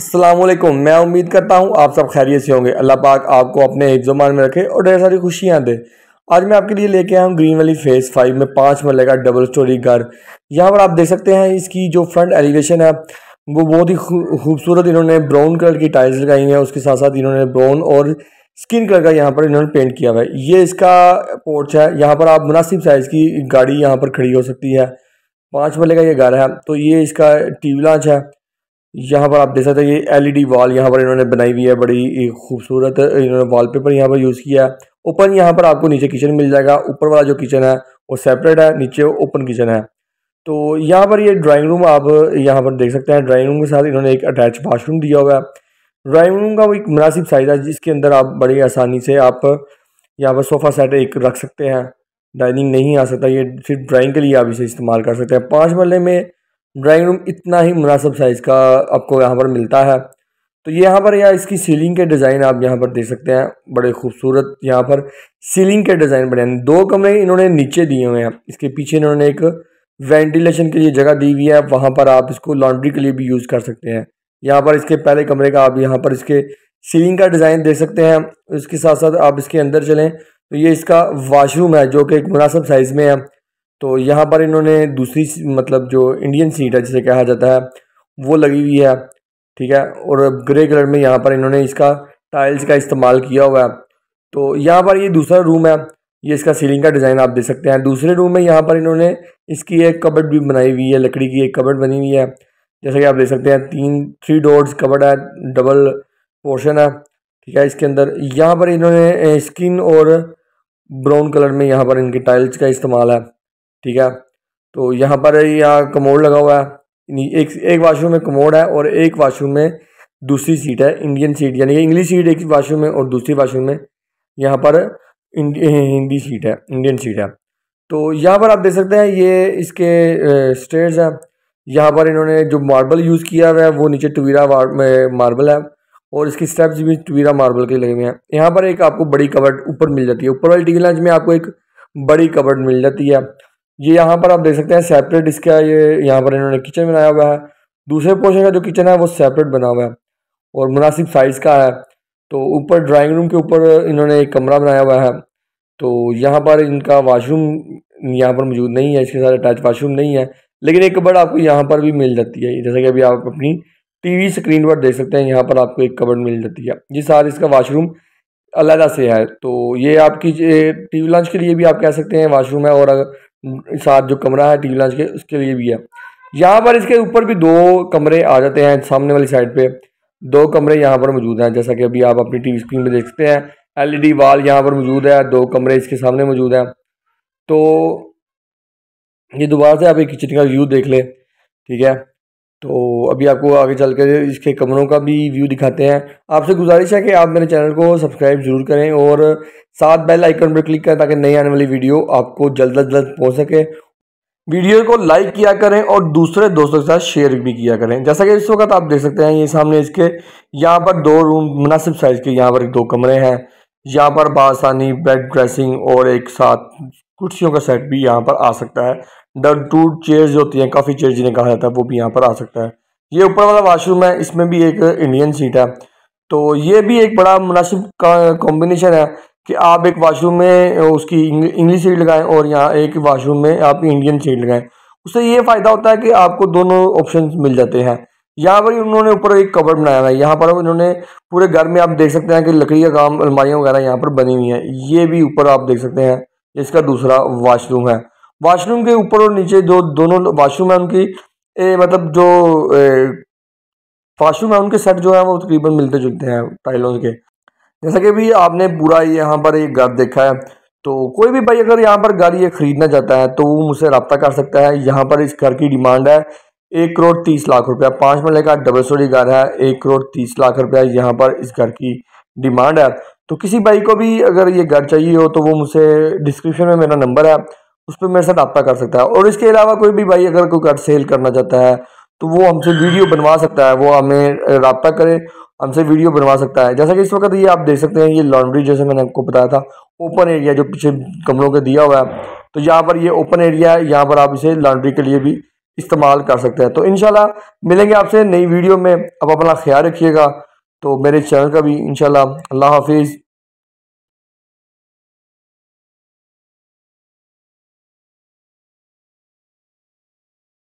असलम मैं उम्मीद करता हूँ आप सब खैरियत से होंगे अल्लाह पाक आपको अपने हिफ्जमान में रखे और ढेर सारी खुशियाँ दे आज मैं आपके लिए लेके आया हूँ ग्रीन वैली फेज़ फाइव में पाँच मरले का डबल स्टोरी घर यहाँ पर आप देख सकते हैं इसकी जो फ्रंट एलिवेशन है वो बहुत ही खूबसूरत इन्होंने ब्राउन कलर की टाइल्स लगाई हैं उसके साथ साथ इन्होंने ब्राउन और स्किन कलर का यहाँ पर इन्होंने पेंट किया हुआ है ये इसका पोर्च है यहाँ पर आप मुनासिब साइज़ की गाड़ी यहाँ पर खड़ी हो सकती है पाँच मरले का ये घर है तो ये इसका ट्यूब लॉन्च है यहाँ पर आप देख सकते हैं ये एलईडी वॉल e यहाँ पर इन्होंने बनाई हुई है बड़ी खूबसूरत इन्होंने वॉलपेपर यहाँ पर यूज़ किया है ओपन यहाँ पर आपको नीचे किचन मिल जाएगा ऊपर वाला जो किचन है वो सेपरेट है नीचे ओपन किचन है तो यहाँ पर ये ड्राइंग रूम आप यहाँ पर देख सकते हैं ड्राइंग रूम के साथ इन्होंने एक अटैच बाथरूम दिया हुआ है ड्राइंग रूम का वो एक मुनासिब साइज़ है जिसके अंदर आप बड़ी आसानी से आप यहाँ पर सोफ़ा सेट एक रख सकते हैं डाइनिंग नहीं आ सकता ये सिर्फ ड्राइंग के लिए आप इसे इस्तेमाल कर सकते हैं पाँच मरले में ड्राइंग रूम इतना ही मुनासिब साइज़ का आपको यहाँ पर मिलता है तो ये यहाँ पर या इसकी सीलिंग के डिज़ाइन आप यहाँ पर देख सकते हैं बड़े खूबसूरत यहाँ पर सीलिंग के डिज़ाइन बने हैं दो कमरे इन्होंने नीचे दिए हुए हैं इसके पीछे इन्होंने एक वेंटिलेशन के लिए जगह दी हुई है वहाँ पर आप इसको लॉन्ड्री के लिए भी यूज़ कर सकते हैं यहाँ पर इसके पहले कमरे का आप यहाँ पर इसके सीलिंग का डिज़ाइन देख सकते हैं इसके साथ साथ आप इसके अंदर चलें तो ये इसका वाशरूम है जो कि एक मुनासब साइज़ में है तो यहाँ पर इन्होंने दूसरी मतलब जो इंडियन सीट है जिसे कहा जाता है वो लगी हुई है ठीक है और ग्रे कलर में यहाँ पर इन्होंने इसका टाइल्स का इस्तेमाल किया हुआ है तो यहाँ पर ये दूसरा रूम है ये इसका सीलिंग का डिज़ाइन आप देख सकते हैं दूसरे रूम में यहाँ पर इन्होंने इसकी एक कबड भी बनाई हुई है लकड़ी की एक कबड बनी हुई है जैसा कि आप देख सकते हैं तीन थ्री डोर्स कबड़ है डबल पोर्शन है ठीक है इसके अंदर यहाँ पर इन्होंने स्किन और ब्राउन कलर में यहाँ पर इनके टाइल्स का इस्तेमाल है ठीक है तो यहाँ पर यहाँ कमोड लगा हुआ है एक एक वाशरूम में कमोड है और एक वाशरूम में दूसरी सीट है इंडियन सीट यानी कि इंग्लिश सीट एक वाशरूम में और दूसरी वाशरूम में यहाँ पर हिंदी सीट है इंडियन सीट है तो यहाँ पर आप देख सकते हैं ये इसके स्टेज हैं यहाँ पर इन्होंने जो मार्बल यूज़ किया हुआ है वो नीचे टवीरा मार्बल है और इसकी स्टेप्स भी टवीरा मार्बल के लगे हुए हैं यहाँ पर एक आपको बड़ी कबर्ड ऊपर मिल जाती है ऊपर वाली टीवी लॉन्च में आपको एक बड़ी कबर्ड मिल जाती है ये यहाँ पर आप देख सकते हैं सेपरेट इसका ये यहाँ पर इन्होंने किचन बनाया हुआ है दूसरे पोर्शन का जो किचन है वो सेपरेट बना हुआ है और मुनासिब साइज़ का है तो ऊपर ड्राइंग रूम के ऊपर इन्होंने एक कमरा बनाया हुआ है तो यहाँ पर इनका वाशरूम यहाँ पर मौजूद नहीं है इसके साथ अटैच वाशरूम नहीं है लेकिन एक कबड़ आपको यहाँ पर भी मिल जाती है जैसे कि अभी आप अपनी टीवी स्क्रीन पर देख सकते हैं यहाँ पर आपको एक कबड़ मिल जाती है ये सारा इसका वाशरूम अलहदा से है तो ये आपकी टीवी लॉन्च के लिए भी आप कह सकते हैं वाशरूम है और साथ जो कमरा है टी लांच के उसके लिए भी है यहाँ पर इसके ऊपर भी दो कमरे आ जाते हैं सामने वाली साइड पे दो कमरे यहाँ पर मौजूद हैं जैसा कि अभी आप अपनी टीवी स्क्रीन पे देख सकते हैं एलईडी वॉल e यहाँ पर मौजूद है दो कमरे इसके सामने मौजूद हैं तो ये दोबारा से आप एक किचन का व्यू देख लें ठीक है तो अभी आपको आगे चल कर इसके कमरों का भी व्यू दिखाते हैं आपसे गुजारिश है कि आप मेरे चैनल को सब्सक्राइब जरूर करें और साथ बेल आइकन पर क्लिक करें ताकि नई आने वाली वीडियो आपको जल्द अज जल्द पहुँच सके वीडियो को लाइक किया करें और दूसरे दोस्तों के साथ शेयर भी किया करें जैसा कि इस वक्त आप देख सकते हैं ये सामने इसके यहाँ पर दो रूम मुनासिब साइज़ के यहाँ पर दो कमरे हैं यहाँ पर बासानी बेड ड्रेसिंग और एक साथ कुर्सियों का सेट भी यहाँ पर आ सकता है द टू चेयर्स होती हैं काफ़ी चेयर जिन्हें कहा जाता है वो भी यहाँ पर आ सकता है ये ऊपर वाला वाशरूम है इसमें भी एक इंडियन सीट है तो ये भी एक बड़ा मुनासिब कॉम्बिनेशन है कि आप एक वाशरूम में उसकी इंग्लिश सीट लगाएं और यहाँ एक वाशरूम में आप इंडियन सीट लगाएं उससे ये फ़ायदा होता है कि आपको दोनों ऑप्शन मिल जाते हैं यहाँ पर उन्होंने ऊपर एक कवर बनाया हुआ है यहाँ पर उन्होंने पूरे घर में आप देख सकते हैं कि लकड़ी का काम अलमारियाँ वगैरह यहाँ पर बनी हुई हैं ये भी ऊपर आप देख सकते हैं इसका दूसरा वाशरूम है वॉशरूम के ऊपर और नीचे जो दोनों वॉशरूम है उनकी ए, मतलब जो वॉशरूम है उनके सेट जो है वो तकरीबन मिलते जुलते हैं टाइलों के जैसा कि भी आपने पूरा यहाँ पर एक घर देखा है तो कोई भी भाई अगर यहाँ पर घर ये ख़रीदना चाहता है तो वो मुझसे रबता कर सकता है यहाँ पर इस घर की डिमांड है एक करोड़ तीस लाख रुपया पाँच मरले का डबल स्टोरी घर है एक करोड़ तीस लाख रुपया यहाँ पर इस घर की डिमांड है तो किसी भाई को भी अगर ये घर चाहिए हो तो वो मुझसे डिस्क्रिप्शन में मेरा नंबर है उस पर मेरे साथ रबा कर सकता है और इसके अलावा कोई भी भाई अगर कोई कार्ड सेल करना चाहता है तो वो हमसे वीडियो बनवा सकता है वो हमें रबा करे हमसे वीडियो बनवा सकता है जैसा कि इस वक्त ये आप देख सकते हैं ये लॉन्ड्री जैसे मैंने आपको बताया था ओपन एरिया जो पीछे कमरों के दिया हुआ है तो यहाँ पर ये ओपन एरिया है यहाँ पर आप इसे लॉन्ड्री के लिए भी इस्तेमाल कर सकते हैं तो इन मिलेंगे आपसे नई वीडियो में अब अपना ख्याल रखिएगा तो मेरे चैनल का भी इनशाला हाफिज़